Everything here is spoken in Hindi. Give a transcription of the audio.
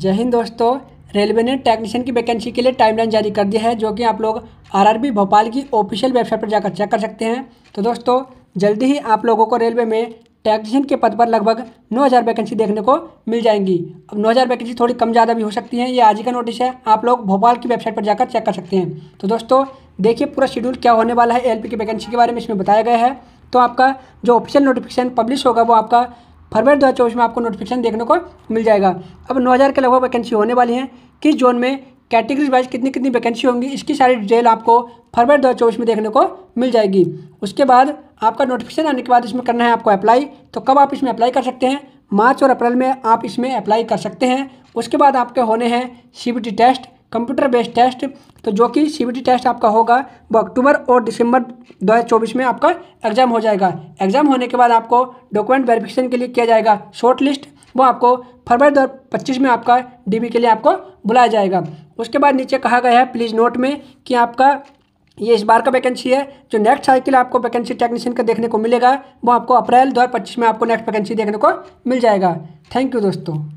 जय हिंद दोस्तों रेलवे ने टेक्नीशियन की वैकेंसी के लिए टाइमलाइन जारी कर दिया है जो कि आप लोग आरआरबी भोपाल की ऑफिशियल वेबसाइट पर जाकर चेक कर सकते हैं तो दोस्तों जल्दी ही आप लोगों को रेलवे में टेक्नीशियन के पद पर लगभग 9000 वैकेंसी देखने को मिल जाएंगी अब 9000 वैकेंसी थोड़ी कम ज़्यादा भी हो सकती हैं ये आज ही का नोटिस है आप लोग भोपाल की वेबसाइट पर जाकर चेक कर सकते हैं तो दोस्तों देखिए पूरा शेड्यूल क्या होने वाला है एल की वैकेंसी के बारे में इसमें बताया गया है तो आपका जो ऑफिशियल नोटिफिकेशन पब्लिश होगा वो आपका फरवरी दो में आपको नोटिफिकेशन देखने को मिल जाएगा अब नौ के लगभग वैकेंसी होने वाली हैं किस जोन में कैटेगरीज वाइज कितनी कितनी वैकेंसी होंगी इसकी सारी डिटेल आपको फरवरी दो में देखने को मिल जाएगी उसके बाद आपका नोटिफिकेशन आने के बाद इसमें करना है आपको अप्लाई तो कब आप इसमें अप्लाई कर सकते हैं मार्च और अप्रैल में आप इसमें अप्लाई कर सकते हैं उसके बाद आपके होने हैं C test computer based test तो जो कि सी टेस्ट आपका होगा वो अक्टूबर और दिसंबर 2024 में आपका एग्जाम हो जाएगा एग्जाम होने के बाद आपको डॉक्यूमेंट वेरिफिकेशन के लिए किया जाएगा शॉर्ट लिस्ट वो आपको फरवरी दो पच्चीस में आपका डीबी के लिए आपको बुलाया जाएगा उसके बाद नीचे कहा गया है प्लीज़ नोट में कि आपका ये इस बार का वैकेंसी है जो नेक्स्ट साइकिल आपको वैकेंसी टेक्नीशियन का देखने को मिलेगा वो आपको अप्रैल 2025 में आपको नेक्स्ट वैकेंसी देखने को मिल जाएगा थैंक यू दोस्तों